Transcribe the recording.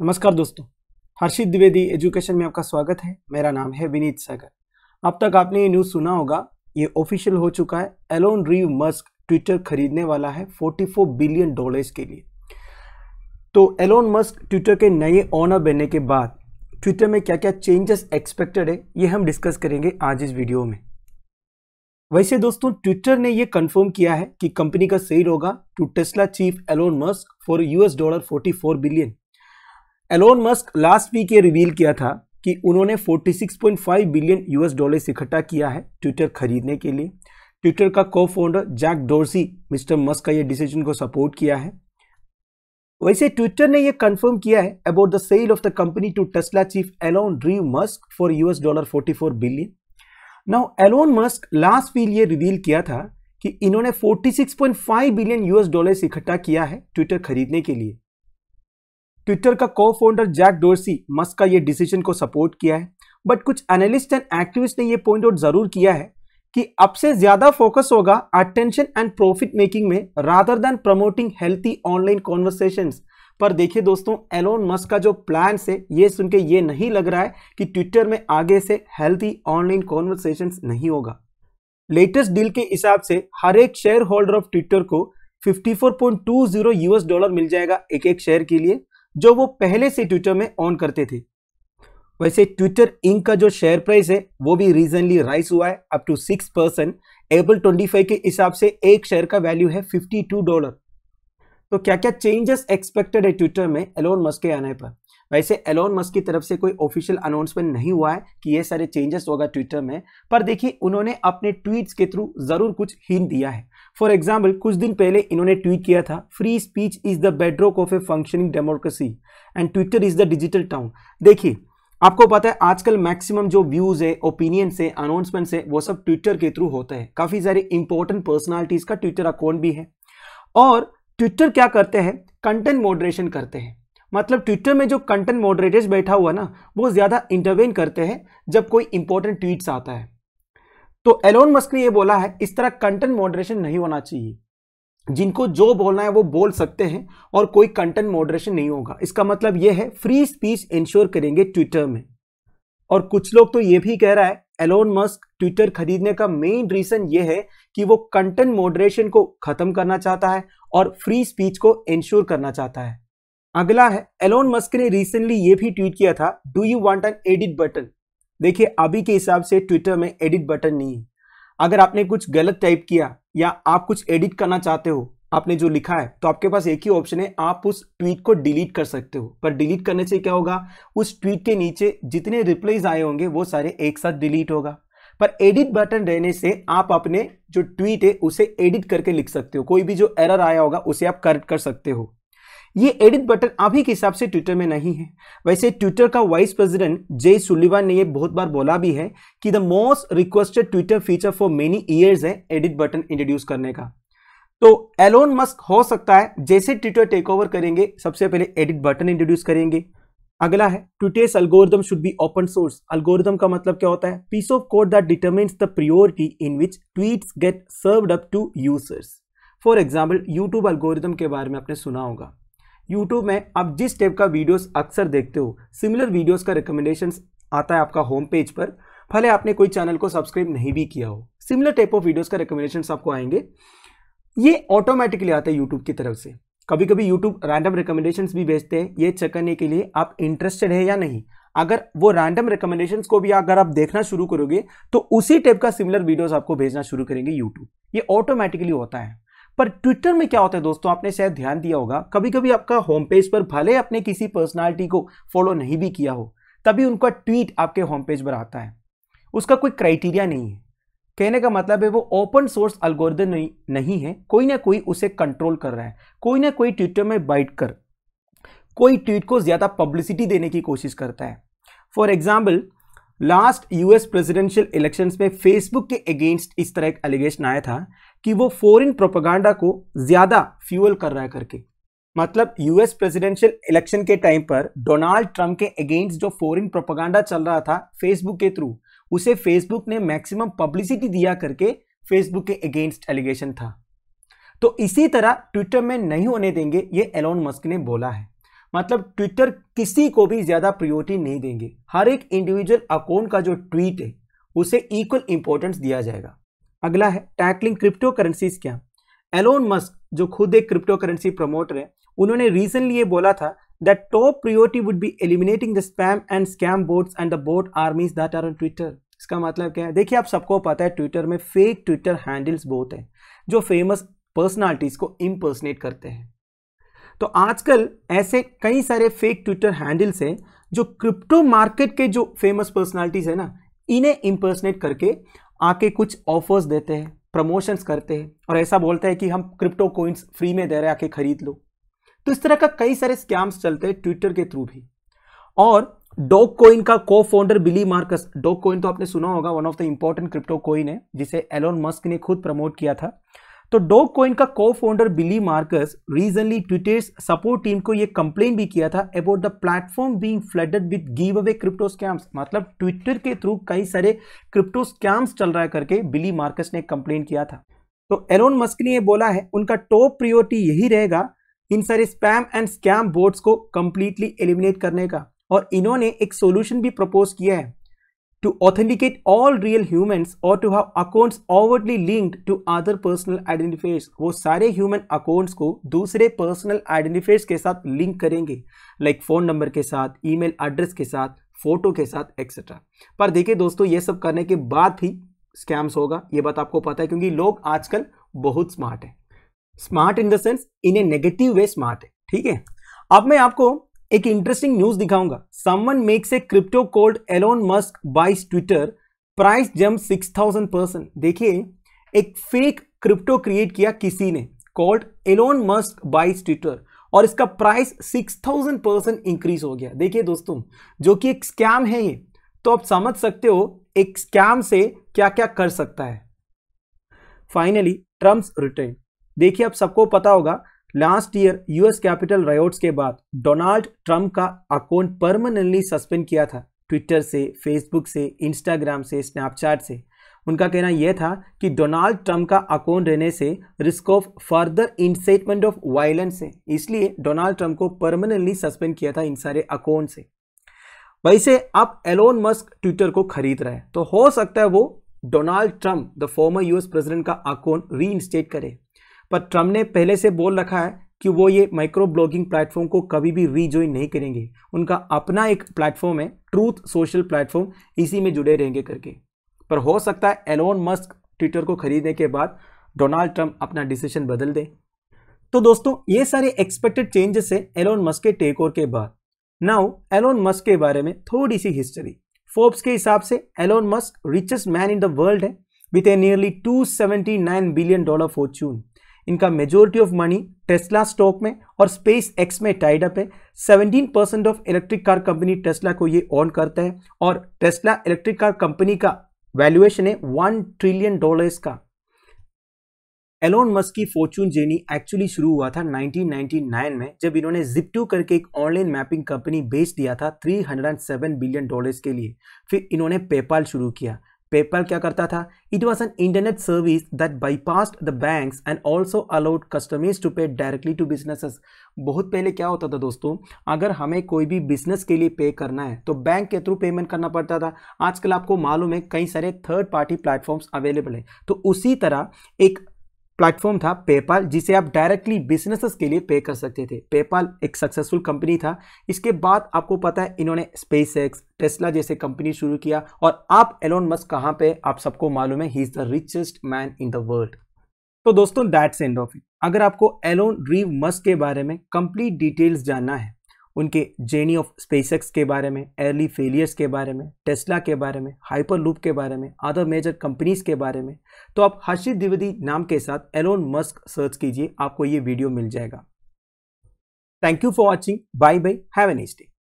नमस्कार दोस्तों हर्षित द्विवेदी एजुकेशन में आपका स्वागत है मेरा नाम है विनीत सागर अब तक आपने ये न्यूज़ सुना होगा ये ऑफिशियल हो चुका है एलोन रीव मस्क ट्विटर खरीदने वाला है 44 बिलियन डॉलर्स के लिए तो एलोन मस्क ट्विटर के नए ऑनर बनने के बाद ट्विटर में क्या क्या चेंजेस एक्सपेक्टेड है ये हम डिस्कस करेंगे आज इस वीडियो में वैसे दोस्तों ट्विटर ने यह कंफर्म किया है कि कंपनी का सेल होगा to Tesla chief Elon Musk for US dollar 44 billion Elon Musk last week ये रिवील किया था कि उन्होंने 46.5 बिलियन यूएस डॉलर्स इकट्ठा किया है ट्विटर खरीदने के लिए ट्विटर का को founder Jack Dorsey Mister Musk का ये डिसीजन को सपोर्ट किया है वैसे ट्विटर ने यह कंफर्म किया है about the sale of the company to Tesla chief Elon Reeve Musk for US dollar 44 billion now Elon Musk last week ये रिवील किया था कि इन्होंने 46.5 बिलियन यूएस डॉलर्स इकट्ठा किया है ट्विटर खरीदने के लिए ट्विटर का को फाउंडर जैक डोर्सी मस्क का ये डिसीजन को सपोर्ट किया है बट कुछ एनालिस्ट एंड एक्टिविस्ट ने ये पॉइंट आउट जरूर किया है कि अब से ज्यादा फोकस होगा अटेंशन एंड प्रॉफिट मेकिंग में rather than promoting healthy online conversation पर देखिए दोस्तों एलोन मस्क का जो प्लान से ये सुन के ये नहीं लग रहा है कि ट्विटर में आगे से हेल्थी ऑनलाइन कॉन्वर्सेशन नहीं होगा लेटेस्ट डील के हिसाब से हर एक शेयर होल्डर ऑफ ट्विटर को 54.20 यूएस डॉलर मिल जाएगा एक एक शेयर के लिए जो वो पहले से ट्विटर में ऑन करते थे वैसे ट्विटर इंक का जो शेयर प्राइस है वो भी रिसेंटली राइज हुआ है up to six percent Apple twenty five के हिसाब से एक शेयर का वैल्यू है फिफ्टी टू डॉलर तो क्या क्या चेंजेस एक्सपेक्टेड है ट्विटर में एलोन मस्क के आने पर वैसे एलोन मस्क की तरफ से कोई ऑफिशियल अनाउंसमेंट नहीं हुआ है कि ये सारे चेंजेस होगा ट्विटर में पर देखिए उन्होंने अपने ट्वीट्स के थ्रू ज़रूर कुछ हिंट दिया है फॉर एग्जाम्पल कुछ दिन पहले इन्होंने ट्वीट किया था free speech is the bedrock of a functioning democracy and Twitter is the digital town देखिए आपको पता है आजकल मैक्सिमम जो व्यूज़ है ओपिनियंस है अनाउंसमेंट्स है वो सब ट्विटर के थ्रू होता है काफ़ी सारे इंपॉर्टेंट पर्सनालिटीज़ का ट्विटर अकाउंट भी है और ट्विटर क्या करते हैं कंटेंट मॉडरेशन करते हैं मतलब ट्विटर में जो कंटेंट मॉडरेटर्स बैठा हुआ ना वो ज़्यादा इंटरवेन करते हैं जब कोई इंपॉर्टेंट ट्वीट्स आता है तो एलोन मस्क ने ये बोला है इस तरह कंटेंट मॉडरेशन नहीं होना चाहिए जिनको जो बोलना है वो बोल सकते हैं और कोई कंटेंट मॉडरेशन नहीं होगा इसका मतलब ये है फ्री स्पीच इंश्योर करेंगे ट्विटर में और कुछ लोग तो ये भी कह रहा है एलोन मस्क ट्विटर खरीदने का मेन रीजन ये है कि वो कंटेंट मॉडरेशन को खत्म करना चाहता है और फ्री स्पीच को इंश्योर करना चाहता है अगला है एलोन मस्क ने रिसेंटली ये भी ट्वीट किया था do you want an edit button देखिए अभी के हिसाब से ट्विटर में एडिट बटन नहीं है अगर आपने कुछ गलत टाइप किया या आप कुछ एडिट करना चाहते हो आपने जो लिखा है तो आपके पास एक ही ऑप्शन है आप उस ट्वीट को डिलीट कर सकते हो पर डिलीट करने से क्या होगा उस ट्वीट के नीचे जितने रिप्लाईज आए होंगे वो सारे एक साथ डिलीट होगा पर एडिट बटन रहने से आप अपने जो ट्वीट है उसे एडिट करके लिख सकते हो कोई भी जो एरर आया होगा उसे आप करेक्ट कर सकते हो ये एडिट बटन अभी के हिसाब से ट्विटर में नहीं है वैसे ट्विटर का वाइस प्रेसिडेंट जय सुलिवान ने ये बहुत बार बोला भी है कि the most requested Twitter feature for many years है एडिट बटन इंट्रोड्यूस करने का तो एलोन मस्क हो सकता है जैसे ट्विटर टेक ओवर करेंगे सबसे पहले एडिट बटन इंट्रोड्यूस करेंगे अगला है Twitter's algorithm should be open source algorithm का मतलब क्या होता है piece of code that determines the priority in which tweets get served up to users for example YouTube algorithm के बारे में आपने सुना होगा यूट्यूब में आप जिस टाइप का वीडियोस अक्सर देखते हो सिमिलर वीडियोस का रिकमेंडेशन आता है आपका होम पेज पर भले आपने कोई चैनल को सब्सक्राइब नहीं भी किया हो सिमिलर टाइप ऑफ वीडियोस का रिकमेंडेशन आपको आएंगे ये ऑटोमेटिकली आता है यूट्यूब की तरफ से कभी कभी यूट्यूब रैंडम रिकमेंडेशन भी भेजते हैं ये चेक करने के लिए आप इंटरेस्टेड है या नहीं अगर वो रैंडम रिकमेंडेशन को भी अगर आप देखना शुरू करोगे तो उसी टाइप का सिमिलर वीडियोज आपको भेजना शुरू करेंगे यूट्यूब ये ऑटोमेटिकली होता है पर ट्विटर में क्या होता है दोस्तों आपने शायद ध्यान दिया होगा कभी कभी आपका होम पेज पर भले अपने किसी पर्सनालिटी को फॉलो नहीं भी किया हो तभी उनका ट्वीट आपके होम पेज पर आता है उसका कोई क्राइटेरिया नहीं है कहने का मतलब है वो ओपन सोर्स अल्गोरिदम नहीं, नहीं है कोई ना कोई उसे कंट्रोल कर रहा है कोई ना कोई ट्विटर में बैठ कर कोई ट्वीट को ज़्यादा पब्लिसिटी देने की कोशिश करता है for example last US presidential elections में फेसबुक के अगेंस्ट इस तरह एक एलिगेशन आया था कि वो फॉरेन प्रोपागेंडा को ज़्यादा फ्यूअल कर रहा है करके मतलब यूएस प्रेसिडेंशियल इलेक्शन के टाइम पर डोनाल्ड ट्रंप के अगेंस्ट जो फॉरेन प्रोपागेंडा चल रहा था फेसबुक के थ्रू उसे फेसबुक ने मैक्सिमम पब्लिसिटी दिया करके फेसबुक के अगेंस्ट एलिगेशन था तो इसी तरह ट्विटर में नहीं होने देंगे ये एलोन मस्क ने बोला है मतलब ट्विटर किसी को भी ज़्यादा प्रियोरिटी नहीं देंगे हर एक इंडिविजुअल अकाउंट का जो ट्वीट है उसे इक्वल इंपॉर्टेंस दिया जाएगा अगला है टैकलिंग क्रिप्टो करेंसीज क्या एलोन मस्क जो खुद एक क्रिप्टो करेंसी प्रमोटर है उन्होंने रिसेंटली ये बोला था that top priority would be eliminating the spam and scam bots and the bot armies that are on Twitter इसका मतलब क्या है देखिए आप सबको पता है ट्विटर में फेक ट्विटर हैंडल्स बहुत हैं जो फेमस पर्सनालिटीज़ को इम्पर्सनेट करते हैं तो आजकल ऐसे कई सारे फेक ट्विटर हैंडल्स हैं जो क्रिप्टो मार्केट के जो फेमस पर्सनालिटीज़ है ना इन्हें इम्पर्सनेट करके आके कुछ ऑफर्स देते हैं प्रमोशंस करते हैं और ऐसा बोलते हैं कि हम क्रिप्टो कोइंस फ्री में दे रहे आके खरीद लो तो इस तरह का कई सारे स्कैम्स चलते हैं ट्विटर के थ्रू भी और डॉग कोइन का को cofounder Billy Markus Dogecoin तो आपने सुना होगा one of the important crypto coin है जिसे एलोन मस्क ने खुद प्रमोट किया था तो डॉग कॉइन का को cofounder Billy Markus recently Twitter's support team को यह कंप्लेन भी किया था about the platform being flooded with giveaway crypto scams मतलब ट्विटर के थ्रू कई सारे क्रिप्टो स्कैम्स चल रहा है करके बिली मार्कस ने कंप्लेन किया था तो एलोन मस्क ने यह बोला है उनका टॉप प्रियोरिटी यही रहेगा इन सारे स्पैम एंड स्कैम बोर्ड्स को कंप्लीटली एलिमिनेट करने का और इन्होंने एक सोल्यूशन भी प्रपोज किया है to authenticate all real humans or to have accounts overtly linked to other personal identifiers wo sare human accounts ko dusre personal identifiers ke sath link karenge like phone number ke sath email address के साथ photo के साथ etcetera पर देखिए दोस्तों ये सब करने के बाद ही स्कैम्स होगा ये बात आपको पता है क्योंकि लोग आजकल bahut smart hai smart in the sense in a negative way smart hai theek hai ab main aapko एक इंटरेस्टिंग न्यूज दिखाऊंगा someone makes a crypto called Elon Musk buys Twitter price jump thousand percent देखिए एक fake crypto create किया किसी ने called Elon Musk buys Twitter और इसका price six thousand percent increase हो गया देखिए दोस्तों जो कि एक स्कैम है ये तो आप समझ सकते हो एक स्कैम से क्या क्या कर सकता है फाइनली ट्रम्प रिटर्न देखिए आप सबको पता होगा last year US Capitol riots के बाद डोनाल्ड ट्रंप का अकाउंट परमानेंटली सस्पेंड किया था ट्विटर से फेसबुक से इंस्टाग्राम से स्नैपचैट से उनका कहना यह था कि डोनाल्ड ट्रंप का अकाउंट रहने से risk of further incitement of violence है इसलिए डोनाल्ड ट्रंप को परमानेंटली सस्पेंड किया था इन सारे अकाउंट से वैसे अब एलोन मस्क ट्विटर को खरीद रहे हैं तो हो सकता है वो Donald Trump the former US president का अकाउंट री करे पर ट्रम्प ने पहले से बोल रखा है कि वो ये माइक्रो ब्लॉगिंग प्लेटफॉर्म को कभी भी रीजॉइन नहीं करेंगे उनका अपना एक प्लेटफॉर्म है ट्रूथ सोशल प्लेटफॉर्म इसी में जुड़े रहेंगे करके पर हो सकता है एलोन मस्क ट्विटर को खरीदने के बाद डोनाल्ड ट्रंप अपना डिसीजन बदल दे तो दोस्तों ये सारे एक्सपेक्टेड चेंजेस है एलोन मस्क के टेक ओवर के बाद नाउ एलोन मस्क के बारे में थोड़ी सी हिस्ट्री फोर्ब्स के हिसाब से Elon Musk richest man in the world है with a nearly 279 billion dollar fortune इनका majority of money Tesla stock में और स्पेस एक्स में टाइड अप है 17 percent of electric car company Tesla को ये ऑन करता है और टेस्ला इलेक्ट्रिक कार कंपनी का वैल्यूएशन है वन ट्रिलियन डॉलर्स का एलोन मस्क की फॉर्चून जेनी एक्चुअली शुरू हुआ था 1999 में जब इन्होंने जिप्टू करके एक ऑनलाइन मैपिंग कंपनी बेच दिया था 307 बिलियन डॉलर्स के लिए फिर इन्होंने पेपाल शुरू किया पेपल क्या करता था it was an internet service that bypass the bank and also allowed customers to pay directly to business बहुत पहले क्या होता था दोस्तों अगर हमें कोई भी बिजनेस के लिए पे करना है तो बैंक के थ्रू पेमेंट करना पड़ता था आजकल आपको मालूम है कई सारे थर्ड पार्टी प्लेटफॉर्म्स अवेलेबल है तो उसी तरह एक प्लेटफॉर्म था पेपाल जिसे आप डायरेक्टली बिजनेसेस के लिए पे कर सकते थे पेपाल एक सक्सेसफुल कंपनी था इसके बाद आपको पता है इन्होंने स्पेस एक्स टेस्ला जैसे कंपनी शुरू किया और आप एलोन मस्क कहाँ पे आप सबको मालूम है ही is the richest man in the world तो दोस्तों दैट्स एंड ऑफ इट अगर आपको एलोन रीव मस्क के बारे में कंप्लीट डिटेल्स जानना है उनके जेनी ऑफ स्पेसएक्स के बारे में एयरली फेलियर्स के बारे में टेस्ला के बारे में हाइपर लूप के बारे में अदर मेजर कंपनीज के बारे में तो आप हर्षित द्विवेदी नाम के साथ एलोन मस्क सर्च कीजिए आपको ये वीडियो मिल जाएगा thank you for watching bye bye have a day